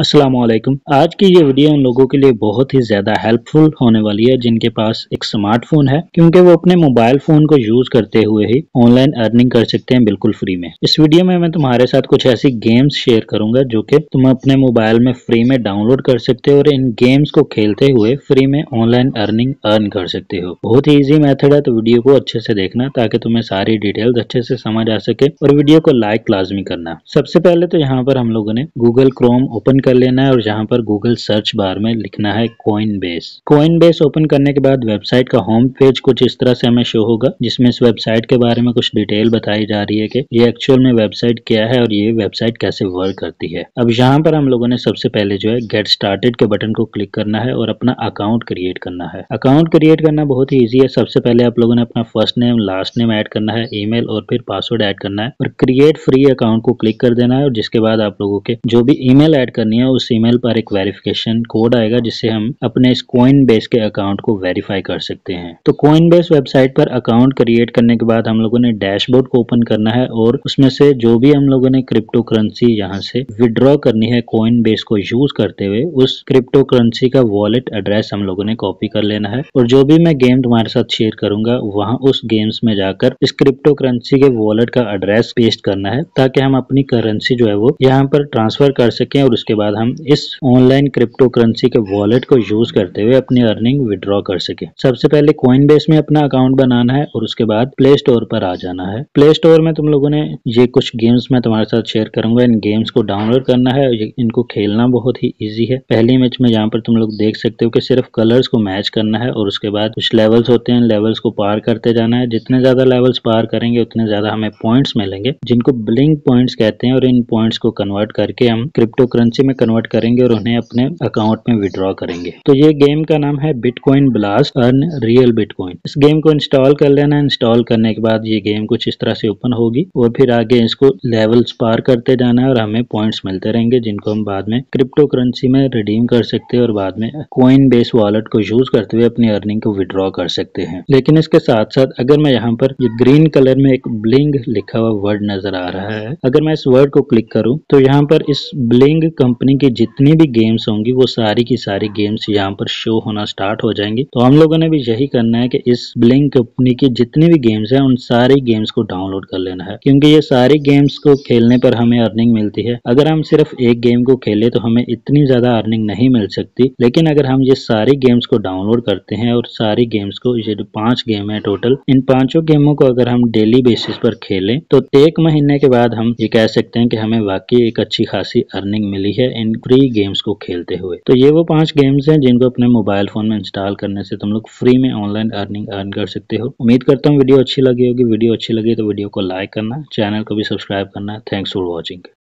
असलम आज की ये वीडियो उन लोगों के लिए बहुत ही ज़्यादा हेल्पफुल होने वाली है जिनके पास एक स्मार्टफोन है क्योंकि वो अपने मोबाइल फ़ोन को यूज़ करते हुए ही ऑनलाइन अर्निंग कर सकते हैं बिल्कुल फ्री में इस वीडियो में मैं तुम्हारे साथ कुछ ऐसी गेम्स शेयर करूंगा जो कि तुम अपने मोबाइल में फ्री में डाउनलोड कर सकते हो और इन गेम्स को खेलते हुए फ्री में ऑनलाइन अर्निंग अर्न कर सकते हो बहुत ही ईजी मैथड है तो वीडियो को अच्छे से देखना ताकि तुम्हें सारी डिटेल्स अच्छे से समझ आ सके और वीडियो को लाइक लाजमी करना सबसे पहले तो यहाँ पर हम लोगों ने गूगल क्रोम ओपन कर लेना है और यहाँ पर गूगल सर्च बार में लिखना है Coinbase Coinbase open करने के बाद वेबसाइट का होम पेज कुछ इस तरह से हमें शो होगा जिसमें इस वेबसाइट के बारे में कुछ डिटेल बताई जा रही है कि ये एक्चुअल में वेबसाइट क्या है और ये वेबसाइट कैसे वर्क करती है अब यहाँ पर हम लोगों ने सबसे पहले जो है गेट स्टार्टेड के बटन को क्लिक करना है और अपना अकाउंट क्रिएट करना है अकाउंट क्रिएट करना बहुत ही ईजी है सबसे पहले आप लोगों ने अपना first name last name add करना है ई और फिर पासवर्ड ऐड करना है और क्रिएट फ्री अकाउंट को क्लिक कर देना है और जिसके बाद आप लोगों के जो भी ईमेल ऐड करनी करनी है उस ईमेल पर एक वेरिफिकेशन कोड आएगा जिससे हम अपने इस कोइन बेस के अकाउंट को वेरीफाई कर सकते हैं तो कोइन बेस वेबसाइट पर अकाउंट क्रिएट करने के बाद हम लोगों ने डैशबोर्ड को ओपन करना है और उसमें से जो भी हम लोगों ने क्रिप्टो करेंसी यहाँ से विड्रॉ करनी है कोइन बेस को यूज करते हुए उस क्रिप्टो करेंसी का वॉलेट एड्रेस हम लोगों ने कॉपी कर लेना है और जो भी मैं गेम तुम्हारे साथ शेयर करूंगा वहाँ उस गेम्स में जाकर इस क्रिप्टो करेंसी के वॉलेट का एड्रेस पेस्ट करना है ताकि हम अपनी करेंसी जो है वो यहाँ पर ट्रांसफर कर सकें और उसके बाद बाद हम इस ऑनलाइन क्रिप्टो करेंसी के वॉलेट को यूज करते हुए अपनी अर्निंग विड्रॉ कर सके सबसे पहले कॉइन बेस में अपना अकाउंट बनाना है और उसके बाद प्ले स्टोर पर आ जाना है प्ले स्टोर में तुम लोगों ने ये कुछ गेम्स मैं तुम्हारे साथ शेयर करूंगा इन गेम्स को डाउनलोड करना है इनको खेलना बहुत ही ईजी है पहली मैच में यहाँ पर तुम लोग देख सकते हो कि सिर्फ कलर्स को मैच करना है और उसके बाद कुछ लेवल्स होते हैं लेवल्स को पार करते जाना है जितने ज्यादा लेवल्स पार करेंगे उतने ज्यादा हमें पॉइंट्स मिलेंगे जिनको ब्लिंक पॉइंट्स कहते हैं और इन पॉइंट्स को कन्वर्ट करके हम क्रिप्टो करेंसी में में कन्वर्ट करेंगे और उन्हें अपने अकाउंट में विड्रॉ करेंगे तो ये गेम का नाम है Bitcoin blast earn real Bitcoin इस गेम को इंस्टॉल कर लेना इंस्टॉल करने के बाद ये गेम कुछ इस तरह से ओपन होगी और फिर आगे इसको लेवल्स पार करते जाना है और हमें पॉइंट्स मिलते रहेंगे जिनको हम बाद में क्रिप्टो करेंसी में रिडीम कर सकते हैं और बाद में कॉइन बेस वॉलेट को यूज करते हुए अपनी अर्निंग को विड्रॉ कर सकते हैं लेकिन इसके साथ साथ अगर मैं यहाँ पर ये ग्रीन कलर में एक ब्लिंग लिखा हुआ वर्ड नजर आ रहा है अगर मैं इस वर्ड को क्लिक करूँ तो यहाँ पर इस ब्लिंग कम कंपनी के जितनी भी गेम्स होंगी वो सारी की सारी गेम्स यहाँ पर शो होना स्टार्ट हो जाएंगी तो हम लोगों ने भी यही करना है कि इस ब्लिंक कंपनी की जितनी भी गेम्स हैं उन सारी गेम्स को डाउनलोड कर लेना है क्योंकि ये सारी गेम्स को खेलने पर हमें अर्निंग मिलती है अगर हम सिर्फ एक गेम को खेले तो हमें इतनी ज्यादा अर्निंग नहीं मिल सकती लेकिन अगर हम ये सारी गेम्स को डाउनलोड करते हैं और सारी गेम्स को ये पांच गेम है टोटल इन पांचों गेमों को अगर हम डेली बेसिस पर खेलें तो एक महीने के बाद हम ये कह सकते हैं कि हमें वाकई एक अच्छी खासी अर्निंग मिली है क्रिकेट एंड फ्री गेम्स को खेलते हुए तो ये वो पांच गेम्स हैं जिनको अपने मोबाइल फोन में इंस्टॉल करने से तुम लोग फ्री में ऑनलाइन अर्निंग अर्न कर सकते हो उम्मीद करता हूँ वीडियो अच्छी लगी होगी वीडियो अच्छी लगी तो वीडियो को लाइक करना चैनल को भी सब्सक्राइब करना थैंक्स फॉर वॉचिंग